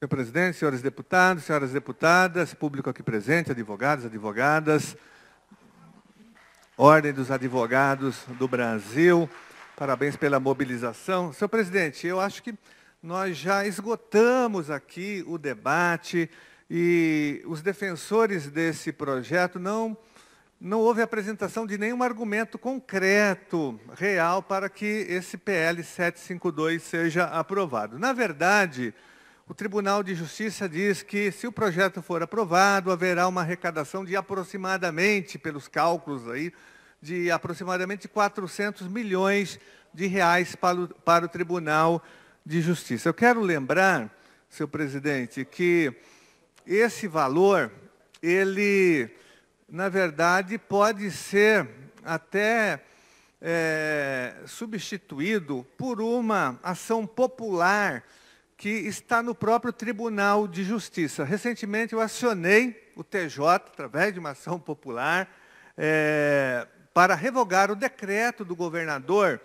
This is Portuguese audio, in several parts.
Senhor presidente, senhores deputados, senhoras deputadas, público aqui presente, advogados, advogadas, Ordem dos Advogados do Brasil, parabéns pela mobilização. Senhor presidente, eu acho que nós já esgotamos aqui o debate e os defensores desse projeto não, não houve apresentação de nenhum argumento concreto, real, para que esse PL 752 seja aprovado. Na verdade, o Tribunal de Justiça diz que, se o projeto for aprovado, haverá uma arrecadação de aproximadamente, pelos cálculos aí, de aproximadamente 400 milhões de reais para o, para o Tribunal de Justiça. Eu quero lembrar, senhor presidente, que esse valor, ele, na verdade, pode ser até é, substituído por uma ação popular que está no próprio Tribunal de Justiça. Recentemente eu acionei o TJ, através de uma ação popular, é, para revogar o decreto do governador,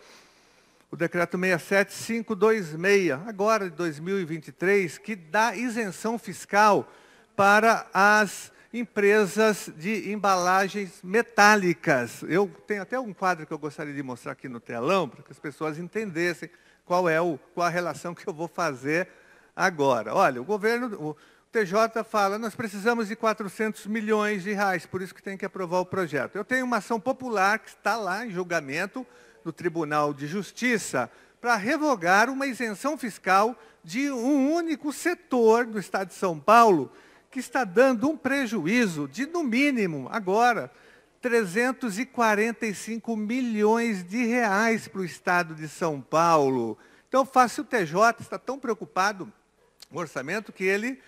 o decreto 67526, agora de 2023, que dá isenção fiscal para as empresas de embalagens metálicas. Eu tenho até um quadro que eu gostaria de mostrar aqui no telão, para que as pessoas entendessem qual é o, qual a relação que eu vou fazer agora. Olha, o governo, o TJ fala, nós precisamos de 400 milhões de reais, por isso que tem que aprovar o projeto. Eu tenho uma ação popular que está lá em julgamento no Tribunal de Justiça para revogar uma isenção fiscal de um único setor do Estado de São Paulo, que está dando um prejuízo de, no mínimo, agora, 345 milhões de reais para o estado de São Paulo. Então, faça o TJ, está tão preocupado com o orçamento que ele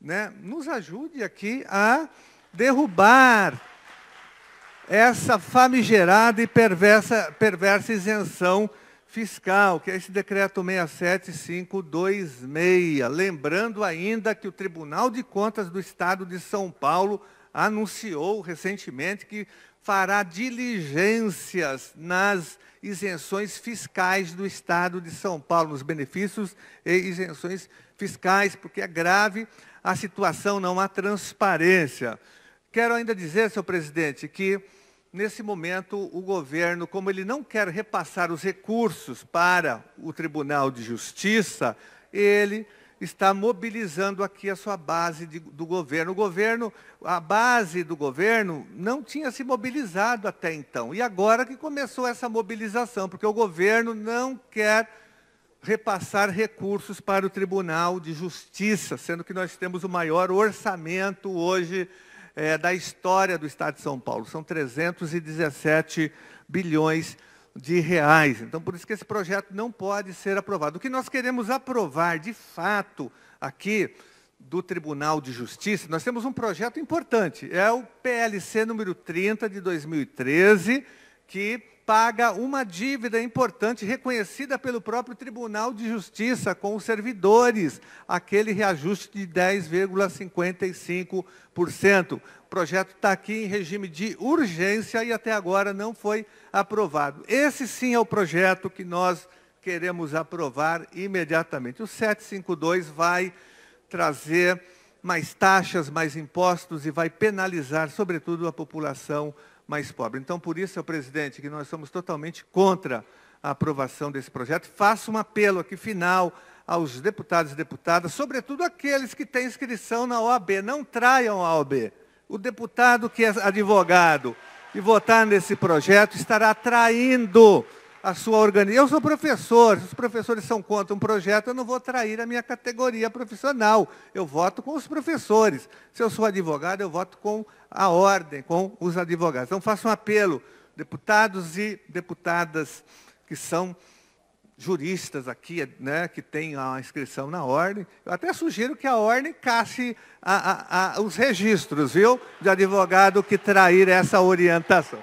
né, nos ajude aqui a derrubar essa famigerada e perversa, perversa isenção fiscal, que é esse decreto 67526. Lembrando ainda que o Tribunal de Contas do Estado de São Paulo anunciou recentemente que fará diligências nas isenções fiscais do Estado de São Paulo, nos benefícios e isenções fiscais, porque é grave a situação, não há transparência. Quero ainda dizer, senhor presidente, que nesse momento, o governo, como ele não quer repassar os recursos para o Tribunal de Justiça, ele está mobilizando aqui a sua base de, do governo. O governo, a base do governo não tinha se mobilizado até então. E agora que começou essa mobilização, porque o governo não quer repassar recursos para o Tribunal de Justiça, sendo que nós temos o maior orçamento hoje é, da história do Estado de São Paulo. São 317 bilhões de reais. Então, por isso que esse projeto não pode ser aprovado. O que nós queremos aprovar, de fato, aqui do Tribunal de Justiça, nós temos um projeto importante. É o PLC número 30 de 2013, que paga uma dívida importante reconhecida pelo próprio Tribunal de Justiça com os servidores, aquele reajuste de 10,55%. O projeto está aqui em regime de urgência e até agora não foi aprovado. Esse sim é o projeto que nós queremos aprovar imediatamente. O 752 vai trazer mais taxas, mais impostos e vai penalizar, sobretudo, a população brasileira mais pobre. Então, por isso, senhor presidente, que nós somos totalmente contra a aprovação desse projeto. Faço um apelo aqui final aos deputados e deputadas, sobretudo aqueles que têm inscrição na OAB. Não traiam a OAB. O deputado que é advogado e votar nesse projeto estará traindo a sua organização. Eu sou professor, se os professores são contra um projeto, eu não vou trair a minha categoria profissional. Eu voto com os professores. Se eu sou advogado, eu voto com a ordem, com os advogados. Então, faço um apelo, deputados e deputadas que são juristas aqui, né, que têm a inscrição na ordem. Eu até sugiro que a ordem casse a, a, a, os registros, viu, de advogado que trair essa orientação.